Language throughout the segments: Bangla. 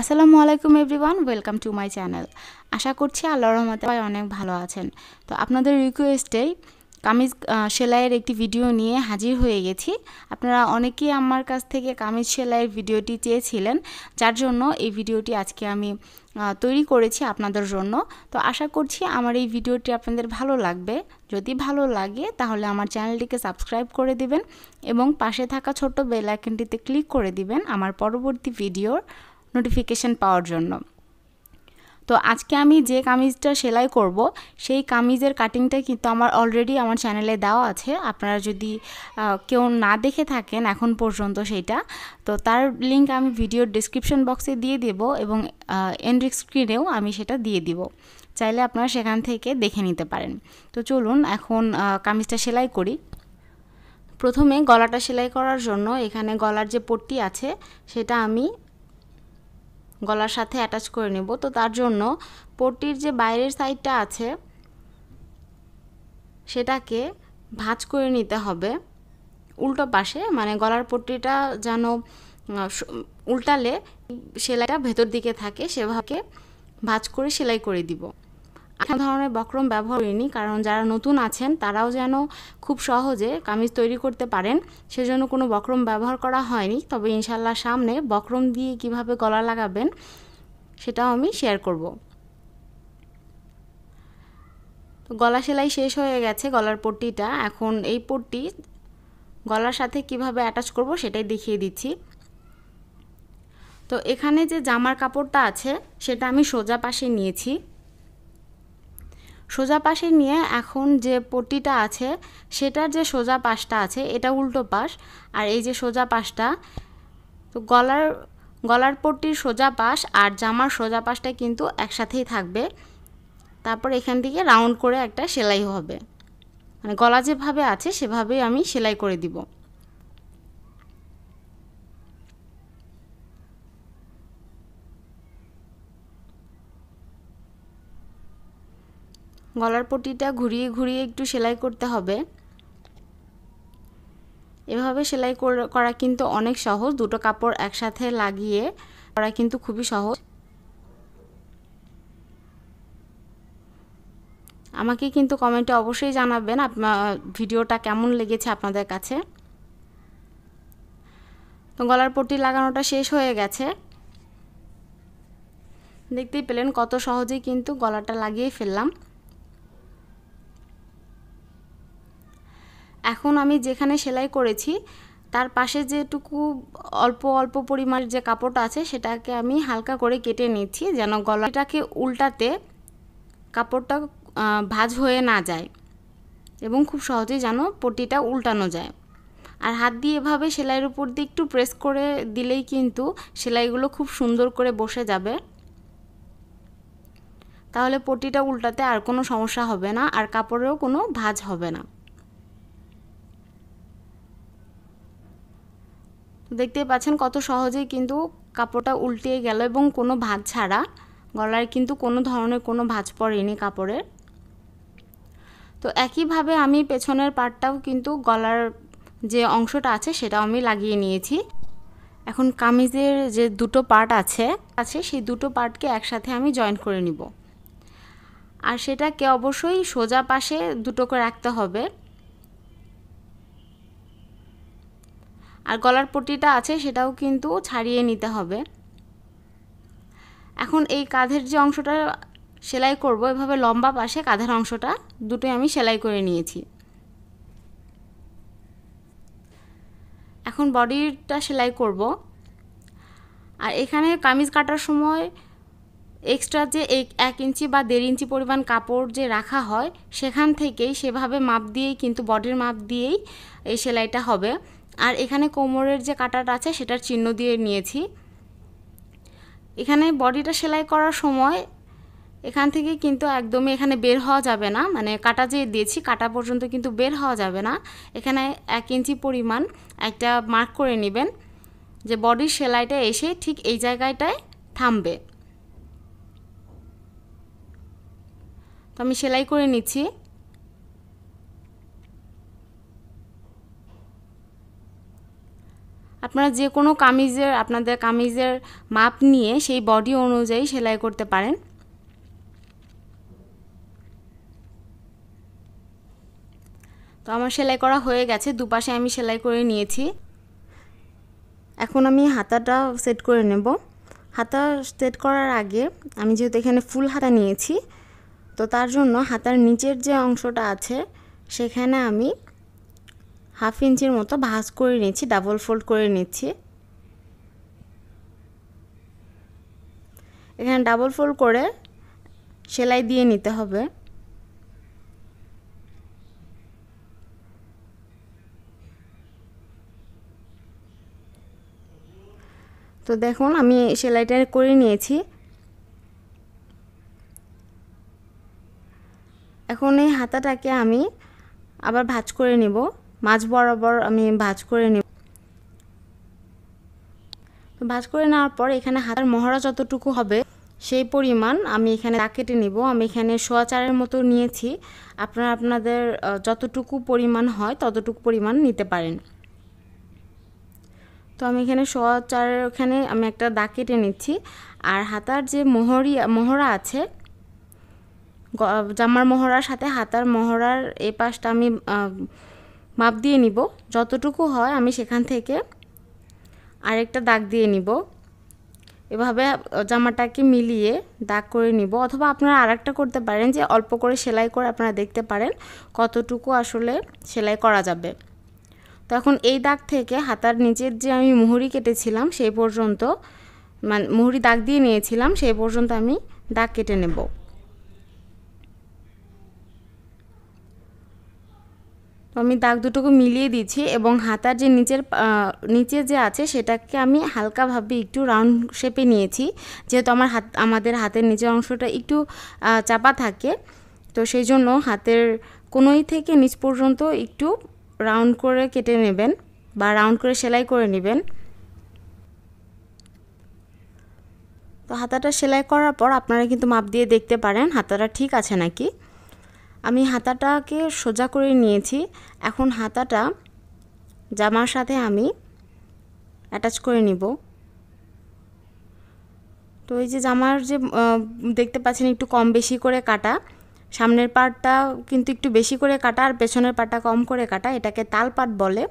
আসসালামু আলাইকুম everyone welcome to my channel আশা করছি আল্লাহ রহমতে অনেক ভালো আছেন তো আপনাদের রিকোয়েস্টেই কামিজ সেলাইয়ের একটি ভিডিও নিয়ে হাজির হয়ে গেছি আপনারা অনেকেই আমার কাছ থেকে কামিজ সেলাইয়ের ভিডিওটি চেয়েছিলেন যার জন্য এই ভিডিওটি আজকে আমি তৈরি করেছি আপনাদের জন্য তো আশা করছি আমার এই ভিডিওটি আপনাদের ভালো লাগবে যদি ভালো লাগে তাহলে আমার চ্যানেলটিকে সাবস্ক্রাইব করে দিবেন এবং পাশে থাকা ছোট্ট বেল ক্লিক করে দিবেন আমার পরবর্তী ভিডিওর নোটিফিকেশান পাওয়ার জন্য তো আজকে আমি যে কামিজটা সেলাই করব সেই কামিজের কাটিংটা কিন্তু আমার অলরেডি আমার চ্যানেলে দেওয়া আছে আপনারা যদি কেউ না দেখে থাকেন এখন পর্যন্ত সেইটা তো তার লিঙ্ক আমি ভিডিওর ডিসক্রিপশন বক্সে দিয়ে দেব এবং এন্ড স্ক্রিনেও আমি সেটা দিয়ে দিব চাইলে আপনারা সেখান থেকে দেখে নিতে পারেন তো চলুন এখন কামিজটা সেলাই করি প্রথমে গলাটা সেলাই করার জন্য এখানে গলার যে পট্টি আছে সেটা আমি গলার সাথে অ্যাটাচ করে নেব তো তার জন্য পটির যে বাইরের সাইডটা আছে সেটাকে ভাঁজ করে নিতে হবে উল্টো পাশে মানে গলার পট্টিটা যেন উল্টালে সেলাইটা ভেতর দিকে থাকে সেভাবে ভাঁজ করে সেলাই করে দিব কোনো ধরনের বক্রম ব্যবহার করিনি কারণ যারা নতুন আছেন তারাও যেন খুব সহজে কামিজ তৈরি করতে পারেন সেজন্য কোনো বক্রম ব্যবহার করা হয়নি তবে ইনশাল্লাহ সামনে বক্রম দিয়ে কিভাবে গলা লাগাবেন সেটাও আমি শেয়ার করব তো গলা সেলাই শেষ হয়ে গেছে গলার পট্টিটা এখন এই পট্টি গলার সাথে কিভাবে অ্যাটাচ করব সেটাই দেখিয়ে দিচ্ছি তো এখানে যে জামার কাপড়টা আছে সেটা আমি সোজা পাশে নিয়েছি সোজা পাশে নিয়ে এখন যে পট্টিটা আছে সেটার যে সোজা পাশটা আছে এটা উল্টো পাশ আর এই যে সোজা পাশটা তো গলার গলার পট্টির সোজা পাশ আর জামার সোজা পাশটা কিন্তু একসাথেই থাকবে তারপর এখান থেকে রাউন্ড করে একটা সেলাই হবে মানে গলা যেভাবে আছে সেভাবেই আমি সেলাই করে দিব গলার পটিটা ঘুরিয়ে ঘুরিয়ে একটু সেলাই করতে হবে এভাবে সেলাই করা কিন্তু অনেক সহজ দুটো কাপড় একসাথে লাগিয়ে করা কিন্তু খুবই সহজ আমাকে কিন্তু কমেন্টে অবশ্যই জানাবেন আপনার ভিডিওটা কেমন লেগেছে আপনাদের কাছে তো গলার পট্টি লাগানোটা শেষ হয়ে গেছে দেখতেই পেলেন কত সহজেই কিন্তু গলাটা লাগিয়ে ফেললাম এখন আমি যেখানে সেলাই করেছি তার পাশে যেটুকু অল্প অল্প পরিমাণ যে কাপড়টা আছে সেটাকে আমি হালকা করে কেটে নিচ্ছি যেন গলাটাকে উল্টাতে কাপড়টা ভাজ হয়ে না যায় এবং খুব সহজে যেন পটিটা উল্টানো যায় আর হাত দিয়ে এভাবে সেলাইয়ের উপর দিয়ে একটু প্রেস করে দিলেই কিন্তু সেলাইগুলো খুব সুন্দর করে বসে যাবে তাহলে পটিটা উল্টাতে আর কোনো সমস্যা হবে না আর কাপড়েও কোনো ভাজ হবে না দেখতে পাচ্ছেন কত সহজেই কিন্তু কাপড়টা উল্টিয়ে গেল এবং কোনো ভাঁজ ছাড়া গলার কিন্তু কোনো ধরনের কোনো ভাঁজ পড়েনি কাপড়ের তো একইভাবে আমি পেছনের পার্টটাও কিন্তু গলার যে অংশটা আছে সেটাও আমি লাগিয়ে নিয়েছি এখন কামিজের যে দুটো পার্ট আছে আছে সেই দুটো পার্টকে একসাথে আমি জয়েন করে নিব আর সেটাকে অবশ্যই সোজা পাশে দুটো করে রাখতে হবে আর গলার পট্টিটা আছে সেটাও কিন্তু ছাড়িয়ে নিতে হবে এখন এই কাঁধের যে অংশটা সেলাই করব এভাবে লম্বা পাশে কাঁধের অংশটা দুটোই আমি সেলাই করে নিয়েছি এখন বডিটা সেলাই করব আর এখানে কামিজ কাটার সময় এক্সট্রা যে এক ইঞ্চি বা দেড় ইঞ্চি পরিমাণ কাপড় যে রাখা হয় সেখান থেকেই সেভাবে মাপ দিয়েই কিন্তু বডির মাপ দিয়েই এই সেলাইটা হবে আর এখানে কোমরের যে কাটাটা আছে সেটার চিহ্ন দিয়ে নিয়েছি এখানে বডিটা সেলাই করার সময় এখান থেকে কিন্তু একদমই এখানে বের হওয়া যাবে না মানে কাটা যে দিয়েছি কাটা পর্যন্ত কিন্তু বের হওয়া যাবে না এখানে এক ইঞ্চি পরিমাণ একটা মার্ক করে নেবেন যে বডির সেলাইটা এসে ঠিক এই জায়গাটায় থামবে তো আমি সেলাই করে নিচ্ছি আপনারা যে কোনো কামিজের আপনাদের কামিজের মাপ নিয়ে সেই বডি অনুযায়ী সেলাই করতে পারেন তো আমার সেলাই করা হয়ে গেছে দুপাশে আমি সেলাই করে নিয়েছি এখন আমি হাতাটা সেট করে নেব হাতা সেট করার আগে আমি যেহেতু এখানে ফুল হাতা নিয়েছি তো তার জন্য হাতার নিচের যে অংশটা আছে সেখানে আমি হাফ ইঞ্চির মতো ভাঁজ করে নিচ্ছি ডাবল ফোল্ড করে নিচ্ছি এখানে ডাবল ফোল্ড করে সেলাই দিয়ে নিতে হবে তো দেখুন আমি সেলাইটা করে নিয়েছি এখন এই হাতাটাকে আমি আবার ভাঁজ করে নেবো মাছ বরাবর আমি ভাজ করে নেব তো ভাজ করে নেওয়ার পর এখানে হাতের মহড়া যতটুকু হবে সেই পরিমাণ আমি এখানে দা কেটে নেব আমি এখানে সোয়াচারের মতো নিয়েছি আপনারা আপনাদের যতটুকু পরিমাণ হয় ততটুকু পরিমাণ নিতে পারেন তো আমি এখানে সোয়াচারের ওখানে আমি একটা দা কেটে নিচ্ছি আর হাতার যে মোহরি মহড়া আছে জামার মহড়ার সাথে হাতার মহড়ার এ পাশটা আমি মাপ দিয়ে নিব যতটুকু হয় আমি সেখান থেকে আরেকটা দাগ দিয়ে নিব এভাবে জামাটাকে মিলিয়ে দাগ করে নিব অথবা আপনারা আরেকটা করতে পারেন যে অল্প করে সেলাই করে আপনারা দেখতে পারেন কতটুকু আসলে সেলাই করা যাবে তো এখন এই দাগ থেকে হাতার নিচের যে আমি মুহুরি কেটেছিলাম সেই পর্যন্ত মানে মুহুরি দাগ দিয়ে নিয়েছিলাম সেই পর্যন্ত আমি দাগ কেটে নেবো তো আমি দাগ দুটোকে মিলিয়ে দিয়েছি এবং হাতার যে নিচের নিচে যে আছে সেটাকে আমি হালকাভাবে একটু রাউন্ড শেপে নিয়েছি যেহেতু আমার হাত আমাদের হাতের নিচের অংশটা একটু চাপা থাকে তো সেই জন্য হাতের কোনোই থেকে নিচ পর্যন্ত একটু রাউন্ড করে কেটে নেবেন বা রাউন্ড করে সেলাই করে নেবেন তো হাতাটা সেলাই করার পর আপনারা কিন্তু মাপ দিয়ে দেখতে পারেন হাতাটা ঠিক আছে নাকি আমি হাতাটাকে সোজা করে নিয়েছি এখন হাতাটা জামার সাথে আমি অ্যাটাচ করে নিব তো এই যে জামার যে দেখতে পাচ্ছেন একটু কম বেশি করে কাটা সামনের পাটটা কিন্তু একটু বেশি করে কাটা আর পেছনের পাটটা কম করে কাটা এটাকে তাল পাট বলে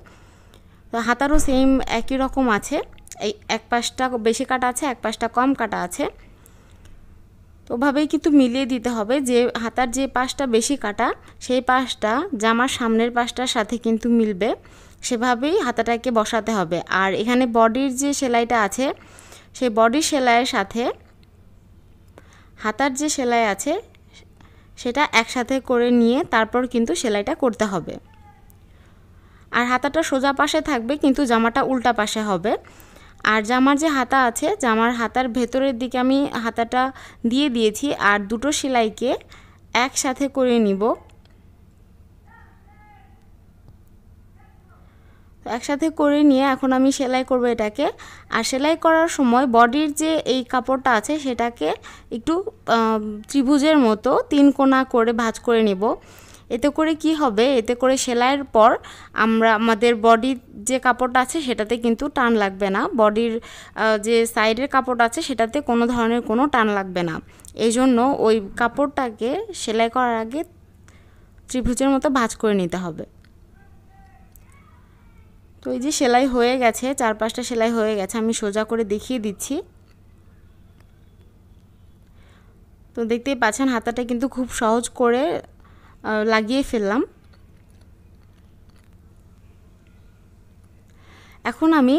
তো হাতারও সেম একই রকম আছে এই এক পাশটা বেশি কাটা আছে এক পাশটা কম কাটা আছে ওভাবেই কিন্তু মিলিয়ে দিতে হবে যে হাতার যে পাশটা বেশি কাটা সেই পাশটা জামার সামনের পাশটার সাথে কিন্তু মিলবে সেভাবেই হাতাটাকে বসাতে হবে আর এখানে বডির যে সেলাইটা আছে সেই বডির সেলাইয়ের সাথে হাতার যে সেলাই আছে সেটা একসাথে করে নিয়ে তারপর কিন্তু সেলাইটা করতে হবে আর হাতাটা সোজা পাশে থাকবে কিন্তু জামাটা উল্টা পাশে হবে আর জামার যে হাতা আছে জামার হাতার ভেতরের দিকে আমি হাতাটা দিয়ে দিয়েছি আর দুটো সেলাইকে একসাথে করে নিব একসাথে করে নিয়ে এখন আমি সেলাই করব এটাকে আর সেলাই করার সময় বডির যে এই কাপড়টা আছে সেটাকে একটু ত্রিভুজের মতো তিন কোণা করে ভাঁজ করে নেব এতে করে কি হবে এতে করে সেলাইয়ের পর আমরা আমাদের বডির যে কাপড়টা আছে সেটাতে কিন্তু টান লাগবে না বডির যে সাইডের কাপড় আছে সেটাতে কোনো ধরনের কোনো টান লাগবে না এই জন্য ওই কাপড়টাকে সেলাই করার আগে ত্রিভুজের মতো ভাঁজ করে নিতে হবে তো এই যে সেলাই হয়ে গেছে চার পাঁচটা সেলাই হয়ে গেছে আমি সোজা করে দেখিয়ে দিচ্ছি তো দেখতেই পাচ্ছেন হাতাটা কিন্তু খুব সহজ করে লাগিয়ে ফেললাম এখন আমি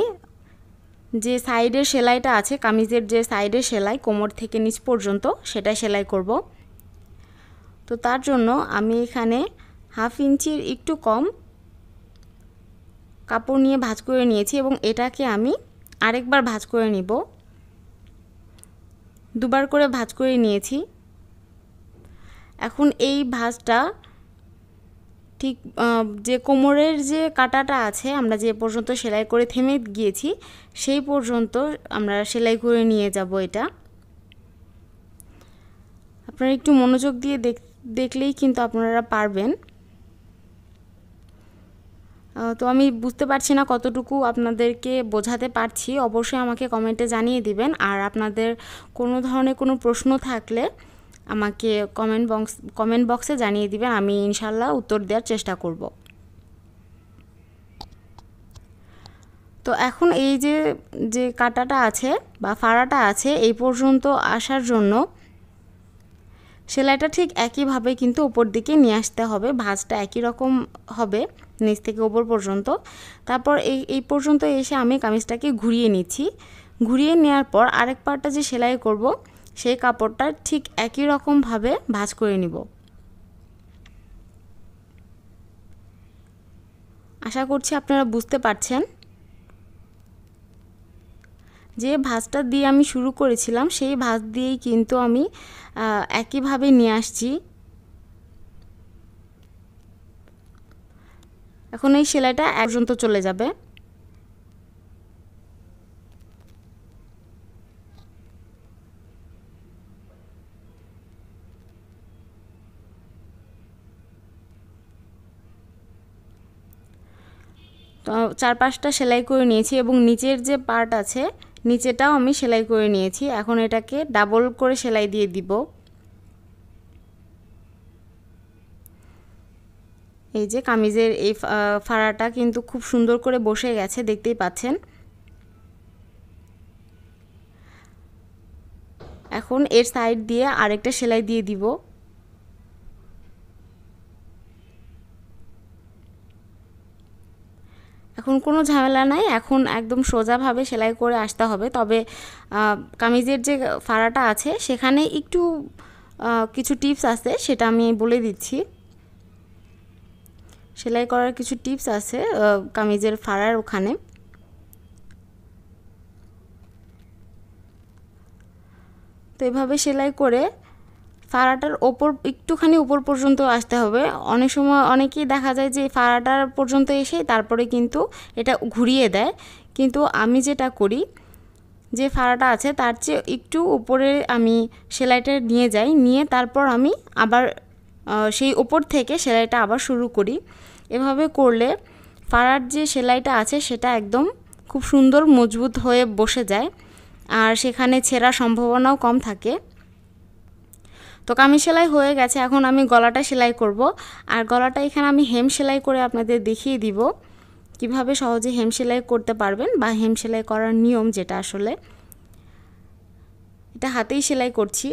যে সাইডের সেলাইটা আছে কামিজের যে সাইডের সেলাই কোমর থেকে নিচ পর্যন্ত সেটা সেলাই করব তো তার জন্য আমি এখানে হাফ ইঞ্চির একটু কম কাপড় নিয়ে ভাজ করে নিয়েছি এবং এটাকে আমি আরেকবার ভাজ করে নিব দুবার করে ভাজ করে নিয়েছি এখন এই ভাঁজটা ঠিক যে কোমরের যে কাটাটা আছে আমরা যে পর্যন্ত সেলাই করে থেমে গিয়েছি সেই পর্যন্ত আমরা সেলাই করে নিয়ে যাব এটা আপনারা একটু মনোযোগ দিয়ে দেখলেই কিন্তু আপনারা পারবেন তো আমি বুঝতে পারছি না কতটুকু আপনাদেরকে বোঝাতে পারছি অবশ্যই আমাকে কমেন্টে জানিয়ে দিবেন আর আপনাদের কোনো ধরনের কোনো প্রশ্ন থাকলে আমাকে কমেন্ট বক্স কমেন্ট বক্সে জানিয়ে দিবেন আমি ইনশাল্লাহ উত্তর দেওয়ার চেষ্টা করব তো এখন এই যে যে কাটাটা আছে বা ফাড়াটা আছে এই পর্যন্ত আসার জন্য সেলাইটা ঠিক একইভাবে কিন্তু ওপর দিকে নিয়ে আসতে হবে ভাঁজটা একই রকম হবে নিচ থেকে ওপর পর্যন্ত তারপর এই এই পর্যন্ত এসে আমি কামিজটাকে ঘুরিয়ে নিচ্ছি ঘুরিয়ে নেওয়ার পর আরেক পার্টটা যে সেলাই করব সেই কাপড়টা ঠিক একই রকমভাবে ভাঁজ করে নিব আশা করছি আপনারা বুঝতে পারছেন যে ভাঁজটা দিয়ে আমি শুরু করেছিলাম সেই ভাঁজ দিয়েই কিন্তু আমি একইভাবে নিয়ে আসছি এখন এই সেলাইটা এক পর্যন্ত চলে যাবে চার পাঁচটা সেলাই করে নিয়েছি এবং নিচের যে পার্ট আছে নিচেটাও আমি সেলাই করে নিয়েছি এখন এটাকে ডাবল করে সেলাই দিয়ে দিব এই যে কামিজের এই ফাড়াটা কিন্তু খুব সুন্দর করে বসে গেছে দেখতেই পাচ্ছেন এখন এর সাইড দিয়ে আরেকটা সেলাই দিয়ে দিব এখন কোনো ঝামেলা নাই এখন একদম সোজাভাবে সেলাই করে আসতে হবে তবে কামিজের যে ফাড়াটা আছে সেখানে একটু কিছু টিপস আছে সেটা আমি বলে দিচ্ছি সেলাই করার কিছু টিপস আছে কামিজের ফাড়ার ওখানে তো এভাবে সেলাই করে ফাড়াটার ওপর একটুখানি উপর পর্যন্ত আসতে হবে অনেক সময় অনেকেই দেখা যায় যে ফাড়াটার পর্যন্ত এসে তারপরে কিন্তু এটা ঘুরিয়ে দেয় কিন্তু আমি যেটা করি যে ফাড়াটা আছে তার চেয়ে একটু উপরে আমি সেলাইটা নিয়ে যাই নিয়ে তারপর আমি আবার সেই ওপর থেকে সেলাইটা আবার শুরু করি এভাবে করলে ফাড়ার যে সেলাইটা আছে সেটা একদম খুব সুন্দর মজবুত হয়ে বসে যায় আর সেখানে ছেঁড়া সম্ভাবনাও কম থাকে তো কামি সেলাই হয়ে গেছে এখন আমি গলাটা সেলাই করব আর গলাটা এখানে আমি হেম সেলাই করে আপনাদের দেখিয়ে দিব কিভাবে সহজে হেম সেলাই করতে পারবেন বা হেম সেলাই করার নিয়ম যেটা আসলে এটা হাতেই সেলাই করছি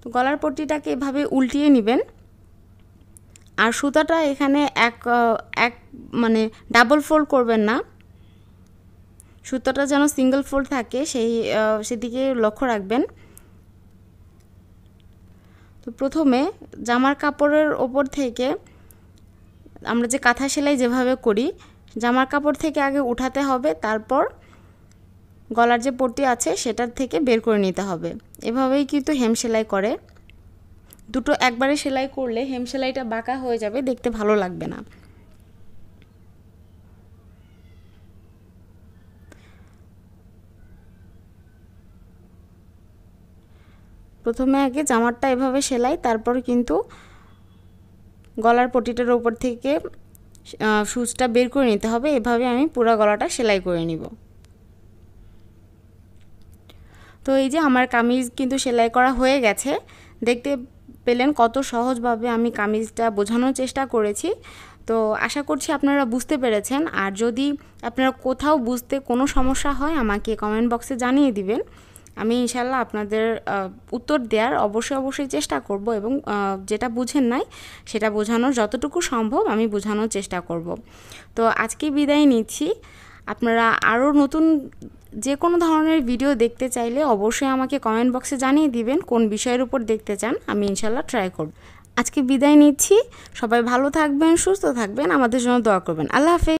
তো গলার পট্টিটাকে এভাবে উল্টিয়ে নেবেন আর সুতাটা এখানে এক এক মানে ডাবল ফোল্ড করবেন না সুতোটা যেন সিঙ্গেল ফোল্ড থাকে সেই সেদিকে লক্ষ্য রাখবেন তো প্রথমে জামার কাপড়ের ওপর থেকে আমরা যে কাঁথা সেলাই যেভাবে করি জামার কাপড় থেকে আগে উঠাতে হবে তারপর গলার যে পট্টি আছে সেটার থেকে বের করে নিতে হবে এভাবেই কিন্তু হেম সেলাই করে দুটো একবারে সেলাই করলে হেম সেলাইটা বাঁকা হয়ে যাবে দেখতে ভালো লাগবে না প্রথমে আগে জামারটা এভাবে সেলাই তারপর কিন্তু গলার পটিটার ওপর থেকে সুচটা বের করে নিতে হবে এভাবে আমি পুরো গলাটা সেলাই করে নিব তো এই যে আমার কামিজ কিন্তু সেলাই করা হয়ে গেছে দেখতে পেলেন কত সহজভাবে আমি কামিজটা বোঝানোর চেষ্টা করেছি তো আশা করছি আপনারা বুঝতে পেরেছেন আর যদি আপনারা কোথাও বুঝতে কোনো সমস্যা হয় আমাকে কমেন্ট বক্সে জানিয়ে দিবেন আমি ইনশাল্লাহ আপনাদের উত্তর দেওয়ার অবশ্যই অবশ্যই চেষ্টা করব এবং যেটা বুঝেন নাই সেটা বোঝানোর যতটুকু সম্ভব আমি বোঝানোর চেষ্টা করব তো আজকে বিদায় নিচ্ছি আপনারা আরও নতুন যে কোনো ধরনের ভিডিও দেখতে চাইলে অবশ্যই আমাকে কমেন্ট বক্সে জানিয়ে দিবেন কোন বিষয়ের উপর দেখতে চান আমি ইনশাল্লাহ ট্রাই করব আজকে বিদায় নিচ্ছি সবাই ভালো থাকবেন সুস্থ থাকবেন আমাদের জন্য দোয়া করবেন আল্লাহ হাফেজ